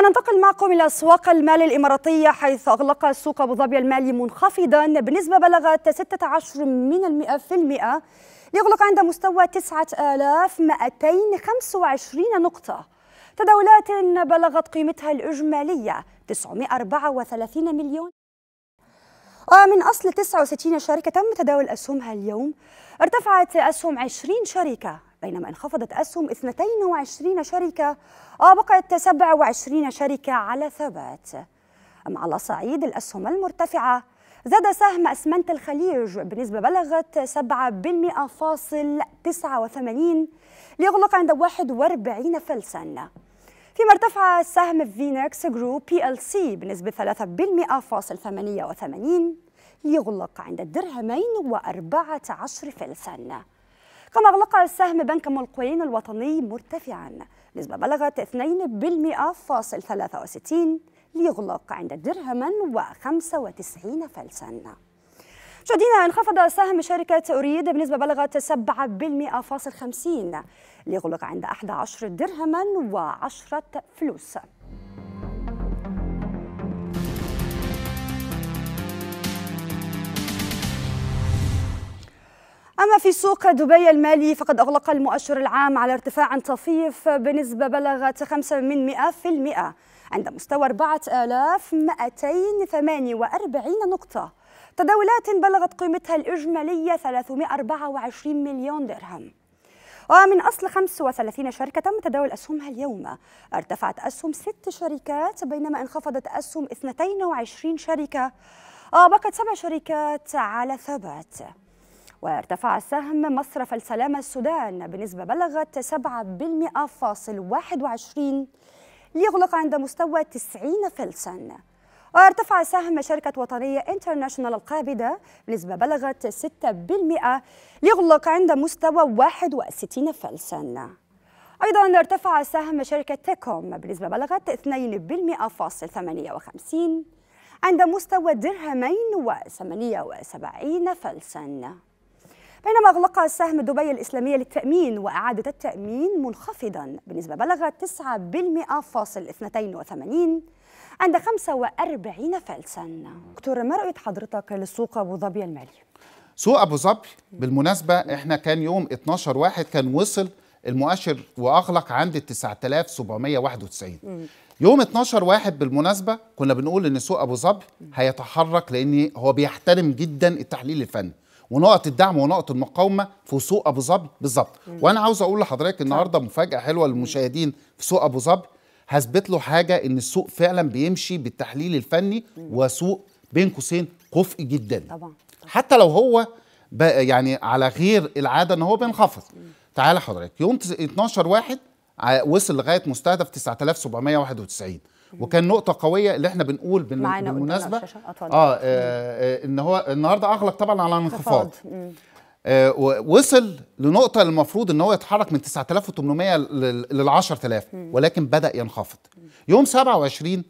ننتقل معكم إلى أسواق المال الإماراتية حيث أغلق سوق أبو ظبي المالي منخفضا بنسبة بلغت 16 من المئة في المئة ليغلق عند مستوى 9225 نقطة تداولات بلغت قيمتها الإجمالية 934 مليون ومن أصل 69 شركة تم تداول أسهمها اليوم ارتفعت أسهم 20 شركة بينما انخفضت أسهم 22 شركة وبقيت آه، 27 شركة على ثبات أما على صعيد الأسهم المرتفعة زاد سهم أسمنت الخليج بنسبة بلغت 7.89 ليغلق عند 41 فلساً فيما ارتفع سهم فينكس جروب بي ال سي بنسبة 3.88 ليغلق عند الدرهمين و14 فلساً كما أغلق سهم بنك ملقوين الوطني مرتفعا نسبة بلغت 2.63 ليغلق عند درهما و95 فلسا شدينا انخفض سهم شركة أريد بنسبة بلغت 7.50 ليغلق عند 11 درهما و10 فلوس أما في سوق دبي المالي فقد أغلق المؤشر العام على ارتفاع طفيف بنسبة بلغت 5 من 100% عند مستوى 4248 نقطة تداولات بلغت قيمتها الإجمالية 324 مليون درهم ومن أصل 35 شركة تم تداول أسهمها اليوم ارتفعت أسهم ست شركات بينما انخفضت أسهم 22 شركة وبقت سبع شركات على ثبات وارتفع سهم مصرف السلام السودان بنسبة بلغت 7.21 ليغلق عند مستوى 90 فلساً وارتفع سهم شركة وطنية انترناشونال القابضة بنسبة بلغت 6% ليغلق عند مستوى 61 فلساً أيضا ارتفع سهم شركة تيكوم بنسبة بلغت 2.58 عند مستوى درهمين وثمانية وسبعين فلساً بينما أغلق سهم دبي الإسلامية للتأمين وإعادة التأمين منخفضا بنسبة بلغت 9.82 عند 45 فلسا دكتور ما رؤية حضرتك للسوق أبو ظبي المالي؟ سوق أبو ظبي بالمناسبة إحنا كان يوم 12 واحد كان وصل المؤشر وأغلق عند 9791 يوم 12 واحد بالمناسبة كنا بنقول إن سوق أبو ظبي هيتحرك لأن هو بيحترم جدا التحليل الفني ونقط الدعم ونقط المقاومه في سوق ابو ظبي بالظبط وانا عاوز اقول لحضرتك النهارده مفاجاه حلوه للمشاهدين في سوق ابو ظبي هثبت له حاجه ان السوق فعلا بيمشي بالتحليل الفني وسوق بين قوسين كفء جدا طبعا. حتى لو هو يعني على غير العاده ان هو بينخفض تعالى حضرتك يوم 12 واحد وصل لغايه مستهدف 9791 وكان نقطه قويه اللي احنا بنقول بالمناسبه آه،, آه, آه, ان هو النهارده اغلق طبعا على انخفاض آه وصل لنقطه المفروض ان هو يتحرك من 9800 لل 10000 ولكن بدا ينخفض يوم 27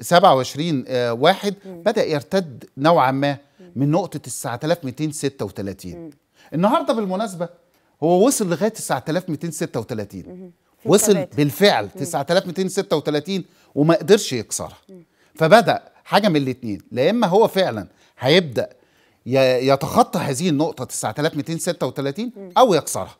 27 آه واحد بدا يرتد نوعا ما من نقطه 9236 النهارده بالمناسبه هو وصل لغايه 9236 وصل التبات. بالفعل 9236 وما قدرش يكسرها فبدا حاجه من الاثنين لا اما هو فعلا هيبدا يتخطى هذه النقطه 9236 او يكسرها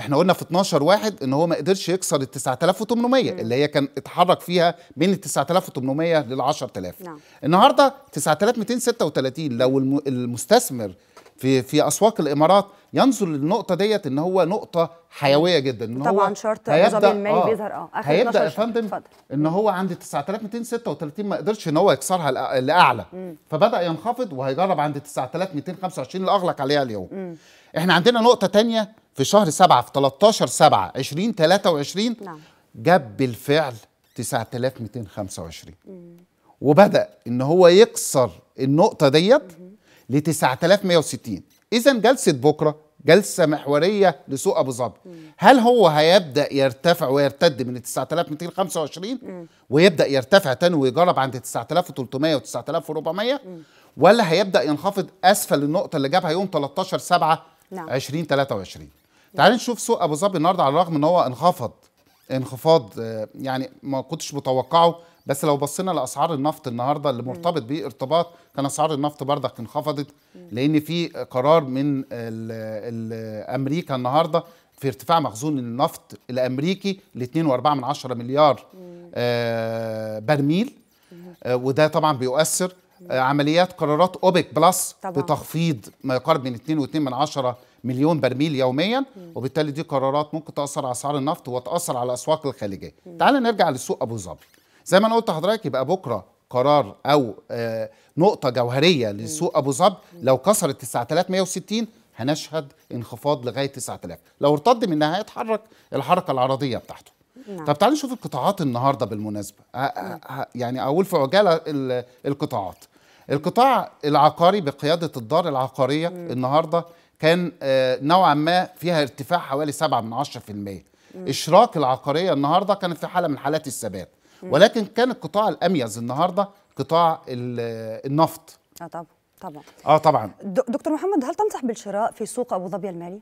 احنا قلنا في 12 واحد ان هو ما قدرش يكسر ال 9800 اللي هي كان اتحرك فيها من ال 9800 لل 10000 نعم. النهارده 9236 لو المستثمر في في اسواق الامارات ينظر للنقطه ديت ان هو نقطه حيويه جدا ان طبعا هو شرط نظام المالي آه بيظهر اه اخر هيبدا يا فندم ان هو عند 9236 ما قدرش ان هو يكسرها لاعلى فبدا ينخفض وهيجرب عند 9225 اللي اغلق عليها اليوم مم. احنا عندنا نقطه ثانيه في شهر 7 في 13 7 2023 نعم. جاب بالفعل 9225 مم. وبدا ان هو يكسر النقطه ديت مم. ل 9160 اذا جلسه بكره جلسه محوريه لسوق ابو ظبي هل هو هيبدا يرتفع ويرتد من 9225 ويبدا يرتفع تاني ويجرب عند 9300 و 9400 ولا هيبدا ينخفض اسفل النقطه اللي جابها يوم 13 7 نعم. 2023 تعال نشوف سوق ابو ظبي النهارده على الرغم ان هو انخفض انخفاض آه، يعني ما كنتش متوقعه بس لو بصينا لاسعار النفط النهارده اللي مرتبط بيه ارتباط كان اسعار النفط بردك انخفضت لان في قرار من امريكا النهارده في ارتفاع مخزون النفط الامريكي ل 2.4 مليار آه، برميل آه، وده طبعا بيؤثر آه، عمليات قرارات اوبك بلس طبعا. بتخفيض ما يقارب من 2.2 من عشرة مليون برميل يوميا مم. وبالتالي دي قرارات ممكن تاثر على اسعار النفط وتاثر على الاسواق الخليجيه تعال نرجع لسوق ابو ظبي زي ما انا قلت لحضرتك يبقى بكره قرار او آه، نقطه جوهريه لسوق ابو ظبي لو كسرت 9160 هنشهد انخفاض لغايه 9000 لو ارتد منها هيتحرك الحركه العرضيه بتاعته نعم. طب تعالوا نشوف القطاعات النهارده بالمناسبه يعني اقول في عجاله القطاعات القطاع العقاري بقياده الدار العقاريه مم. النهارده كان آه، نوعا ما فيها ارتفاع حوالي 7 من 10% اشراك العقاريه النهارده كانت في حاله من حالات الثبات ولكن كان القطاع الاميز النهارده قطاع النفط اه طبعا طبعا اه طبعا دكتور محمد هل تنصح بالشراء في سوق ابو ظبي المالي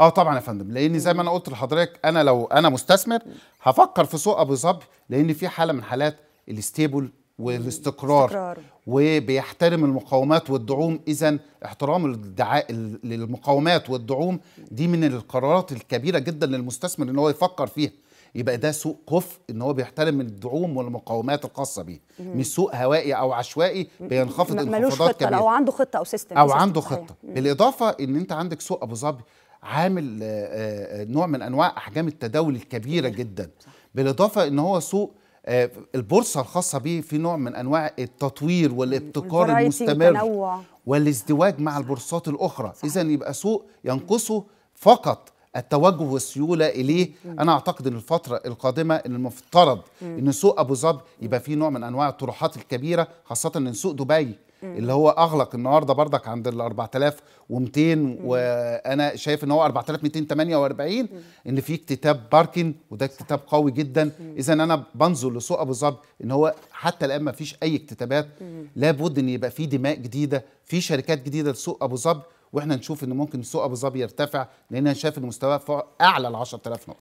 اه طبعا يا فندم لان زي ما انا قلت لحضرتك انا لو انا مستثمر هفكر في سوق ابو ظبي لان في حاله من حالات الاستيبل والاستقرار وبيحترم المقاومات والدعوم اذا احترام الدعاء للمقاومات والدعوم دي من القرارات الكبيره جدا للمستثمر ان هو يفكر فيها يبقى ده سوق كفء ان هو بيحترم الدعوم والمقاومات الخاصه بيه مش سوق هوائي او عشوائي بينخفض انخفاضات خطة كبيره او عنده خطه او سيستم او عنده خطه بالاضافه ان انت عندك سوق ابو ظبي عامل آه، آه، نوع من انواع احجام التداول الكبيره جدا بالاضافه ان هو سوق آه، البورصه الخاصه بيه في نوع من انواع التطوير والابتكار المستمر والازدواج مع البورصات الاخرى اذا يبقى سوق ينقصه فقط التوجه والسيوله اليه مم. انا اعتقد ان الفتره القادمه ان المفترض مم. ان سوق ابو ظبي يبقى فيه نوع من انواع الطروحات الكبيره خاصه ان سوق دبي مم. اللي هو اغلق النهارده بردك عند ال 4200 وانا شايف ان هو 4248 ان في اكتتاب باركن وده اكتتاب قوي جدا اذا انا بنظر لسوق ابو ظبي ان هو حتى الان ما فيش اي اكتتابات لابد ان يبقى في دماء جديده في شركات جديده لسوق ابو ظبي واحنا نشوف ان ممكن سوق ابو ظبي يرتفع لان انا شايف ان مستواه فوق اعلى ال 10000 نقطه